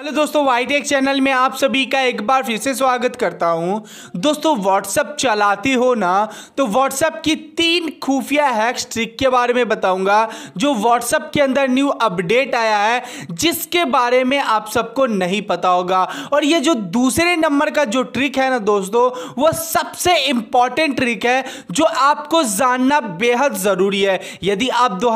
hello दोस्तों वाईटेक channel में आप सभी का एक बार फिर से स्वागत करता हूं दोस्तों व्हाट्सअप चलाते हो ना तो व्हाट्सएप की तीन खुफिया हैक्स ट्रिक के बारे में बताऊंगा जो व्हाट्सएप के अंदर न्यू अपडेट आया है जिसके बारे में आप सबको नहीं पता होगा और ये जो दूसरे नंबर का जो ट्रिक है ना दोस्तों वह सबसे इम्पॉर्टेंट ट्रिक है जो आपको जानना बेहद ज़रूरी है यदि आप दो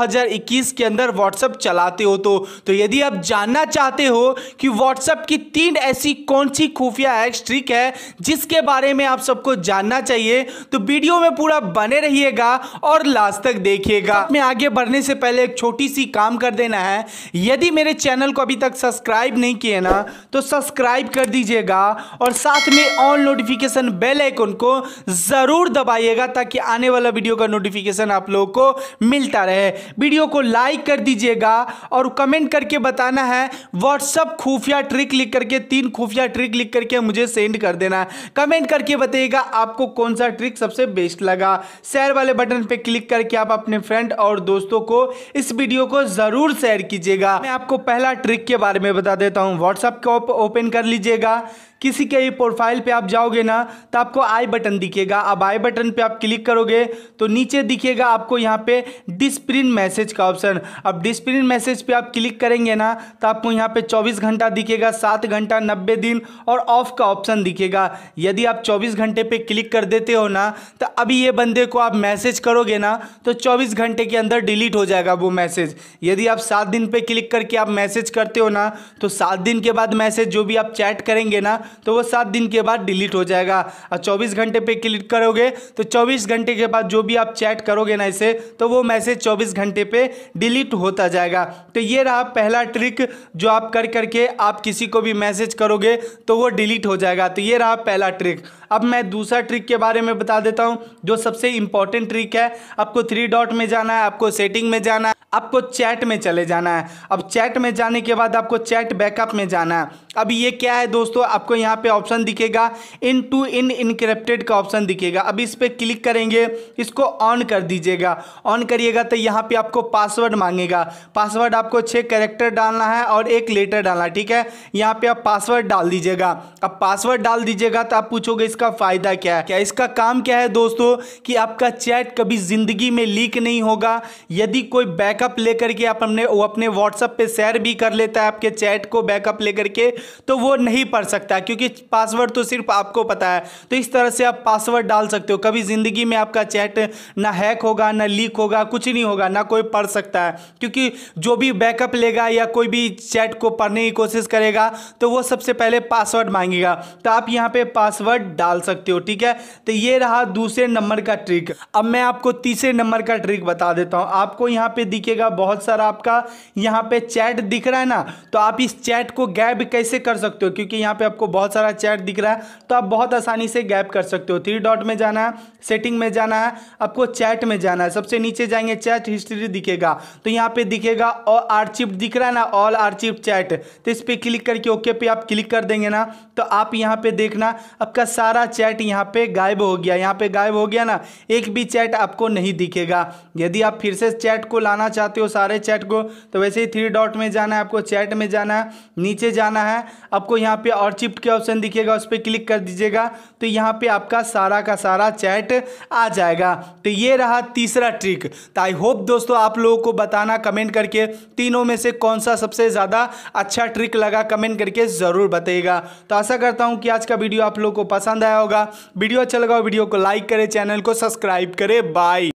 के अंदर व्हाट्सअप चलाते हो तो, तो यदि आप जानना चाहते हो कि व्हाट्सएप की तीन ऐसी कौन सी खुफिया एक्स ट्रिक है जिसके बारे में आप सबको जानना चाहिए तो वीडियो में पूरा बने रहिएगा और लास्ट तक देखिएगा मैं आगे बढ़ने से पहले एक छोटी सी काम कर देना है यदि मेरे चैनल को अभी तक सब्सक्राइब नहीं किए ना तो सब्सक्राइब कर दीजिएगा और साथ में ऑल नोटिफिकेशन बेल आइकन को ज़रूर दबाइएगा ताकि आने वाला वीडियो का नोटिफिकेशन आप लोगों को मिलता रहे वीडियो को लाइक कर दीजिएगा और कमेंट करके बताना है व्हाट्सअप खूब खुफिया ट्रिक लिख करके तीन खुफिया ट्रिक लिख करके मुझे सेंड कर देना कमेंट करके बताइएगा आपको कौन सा ट्रिक सबसे बेस्ट लगा शेयर वाले बटन पर क्लिक करके आप अपने फ्रेंड और दोस्तों को इस वीडियो को ज़रूर शेयर कीजिएगा मैं आपको पहला ट्रिक के बारे में बता देता हूँ व्हाट्सअप को ओपन कर लीजिएगा किसी के भी प्रोफाइल पे आप जाओगे ना तो आपको आई बटन दिखेगा अब आई बटन पे आप क्लिक करोगे तो नीचे दिखेगा आपको यहाँ पे डिस्प्रिन मैसेज का ऑप्शन अब डिस्प्रिन मैसेज पे आप क्लिक करेंगे ना तो आपको यहाँ पे चौबीस घंटा दिखेगा सात घंटा नब्बे दिन और ऑफ का ऑप्शन दिखेगा यदि आप चौबीस घंटे पर क्लिक कर देते हो ना तो अभी ये बंदे को आप मैसेज करोगे ना तो चौबीस घंटे के अंदर डिलीट हो जाएगा वो मैसेज यदि आप सात दिन पर क्लिक करके आप मैसेज करते हो ना तो सात दिन के बाद मैसेज जो भी आप चैट करेंगे ना तो वो सात दिन के बाद डिलीट हो जाएगा और चौबीस घंटे पर क्लिक करोगे तो चौबीस घंटे के बाद जो भी आप चैट करोगे ना इसे तो वो मैसेज चौबीस घंटे पर डिलीट होता जाएगा तो ये रहा पहला ट्रिक जो आप कर करके आप किसी को भी मैसेज करोगे तो वो डिलीट हो जाएगा तो ये रहा पहला ट्रिक अब मैं दूसरा ट्रिक के बारे में बता देता हूँ जो सबसे इंपॉर्टेंट ट्रिक है आपको थ्री डॉट में जाना है आपको सेटिंग में जाना है आपको चैट में चले जाना है अब चैट में जाने के बाद आपको चैट बैकअप में जाना है अब ये क्या है दोस्तों आपको यहाँ पे ऑप्शन दिखेगा इन टू इन इनक्रिप्टेड का ऑप्शन दिखेगा अब इस पर क्लिक करेंगे इसको ऑन कर दीजिएगा ऑन करिएगा तो यहाँ पे आपको पासवर्ड मांगेगा पासवर्ड आपको छः करेक्टर डालना है और एक लेटर डालना ठीक है यहाँ पे आप पासवर्ड डाल दीजिएगा अब पासवर्ड डाल दीजिएगा तो आप पूछोगे इसका फ़ायदा क्या है क्या इसका काम क्या है दोस्तों कि आपका चैट कभी ज़िंदगी में लीक नहीं होगा यदि कोई बैकअप लेकर के आप अपने वो अपने व्हाट्सअप पर शेयर भी कर लेता है आपके चैट को बैकअप ले करके तो वो नहीं पढ़ सकता क्योंकि पासवर्ड तो सिर्फ आपको पता है तो इस तरह से आप पासवर्ड डाल सकते हो कभी ज़िंदगी में आपका चैट ना हैक होगा ना लीक होगा कुछ नहीं होगा ना कोई पढ़ सकता है क्योंकि जो भी बैकअप लेगा या कोई भी चैट को पढ़ने की कोशिश करेगा तो वो सबसे पहले पासवर्ड मांगेगा तो आप यहाँ पे पासवर्ड डाल सकते हो ठीक है तो ये रहा दूसरे नंबर का ट्रिक अब मैं आपको तीसरे नंबर का ट्रिक बता देता हूँ आपको यहाँ पे दिखेगा बहुत सारा आपका यहाँ पे चैट दिख रहा है ना तो आप इस चैट को गैब कैसे से कर सकते हो क्योंकि यहाँ पे आपको बहुत सारा चैट दिख रहा है तो आप बहुत आसानी से गैप कर सकते हो थ्री डॉट में जाना है सेटिंग में जाना है आपको चैट में जाना है सबसे नीचे जाएंगे चैट हिस्ट्री दिखेगा तो यहाँ पे दिखेगा और आर्चिव दिख रहा है ना ऑल आर्चिव चैट तो इस पर क्लिक करके ओके पे आप क्लिक कर देंगे ना तो आप यहाँ पे देखना आपका सारा चैट यहाँ पे गायब हो गया यहाँ पे गायब हो गया ना एक भी चैट आपको नहीं दिखेगा यदि आप फिर से चैट को लाना चाहते हो सारे चैट को तो वैसे ही थ्री डॉट में जाना है आपको चैट में जाना है नीचे जाना है आपको यहाँ पे और चिप्ट के ऑप्शन दिखेगा उस पर क्लिक कर दीजिएगा तो यहाँ पे आपका सारा का सारा चैट आ जाएगा तो ये रहा तीसरा ट्रिक तो आई होप दोस्तों आप लोगों को बताना कमेंट करके तीनों में से कौन सा सबसे ज़्यादा अच्छा ट्रिक लगा कमेंट करके ज़रूर बताइएगा तो आशा करता हूँ कि आज का वीडियो आप लोगों को पसंद आया होगा वीडियो अच्छा लगा वीडियो को लाइक करें चैनल को सब्सक्राइब करें बाय